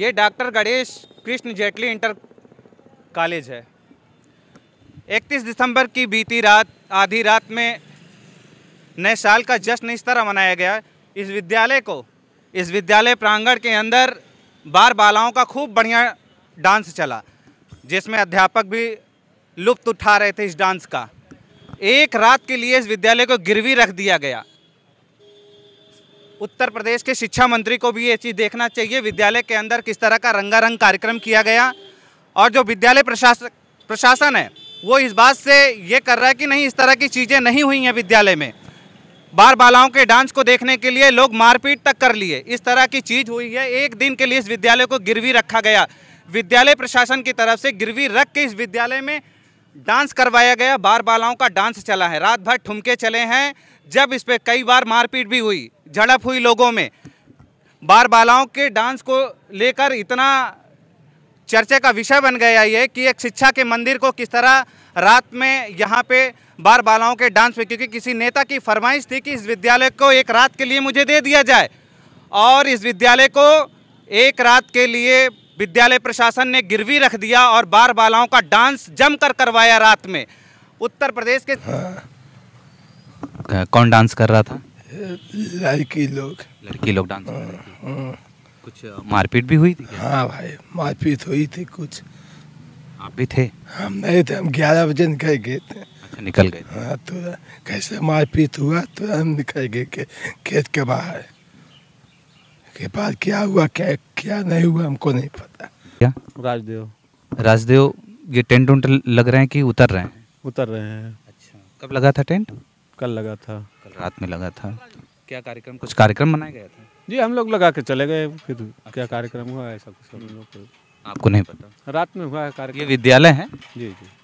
ये doctor Ganesh Krishna Jaitley inter college है 31 दिसंबर की बीती रात आधी रात में नए साल का जश्न इस तरह मनाया गया इस विद्यालय को इस विद्यालय प्रांगण के अंदर बार बालाओं का खूब बढ़िया डांस चला जिसमें अध्यापक भी लुप्त उठा रहे थे इस डांस का एक रात के लिए इस विद्यालय को गिरवी रख दिया गया उत्तर प्रदेश के शिक्षा मंत्री को भी ये चीज़ देखना चाहिए विद्यालय के अंदर किस तरह का रंगारंग कार्यक्रम किया गया और जो विद्यालय प्रशासक प्रशासन है वो इस बात से ये कर रहा है कि नहीं इस तरह की चीज़ें नहीं हुई हैं विद्यालय में बार बालाओं के डांस को देखने के लिए लोग मारपीट तक कर लिए इस तरह की चीज़ हुई है एक दिन के लिए इस विद्यालय को गिरवी रखा गया विद्यालय प्रशासन की तरफ से गिरवी रख के इस विद्यालय में डांस करवाया गया बार बालाओं का डांस चला है रात भर ठुमके चले हैं जब इस पर कई बार मारपीट भी हुई झड़प हुई लोगों में बार बालाओं के डांस को लेकर इतना चर्चा का विषय बन गया ये कि एक शिक्षा के मंदिर को किस तरह रात में यहाँ पे बार बालाओं के डांस पे क्योंकि किसी नेता की फरमाइश थी कि इस विद्यालय को एक रात के लिए मुझे दे दिया जाए और इस विद्यालय को एक रात के लिए विद्यालय प्रशासन ने गिरवी रख दिया और बार बालाओं का डांस जम कर करवाया रात में उत्तर प्रदेश के हाँ। कौन डांस कर रहा था लड़की लोग लड़की लोग डांस हाँ, हाँ। कुछ मारपीट भी हुई थी हाँ भाई मारपीट हुई थी कुछ आप भी थे हम नहीं थे हम ग्यारह बजे निकल गए थे अच्छा निकल गए हाँ तो कैसे मारपीट हुआ तो हम निकल गए खेत के बाहर के बाद क्या हुआ क्या क्या नहीं हुआ हमको नहीं पता क्या राजदेव राजदेव ये टेंट उंट लग रहे हैं कि उतर रहे हैं उतर रहे हैं अच्छा कब लगा था टेंट कल लगा था कल रात में लगा था क्या कार्यक्रम कुछ कार्यक्रम मनाया गया था जी हम लोग लगा के चले गए फिर अच्छा, क्या कार्यक्रम हुआ ऐसा कुछ हम लोग आपको नहीं पता रात में हुआ है कार्यक्रम ये विद्यालय है जी जी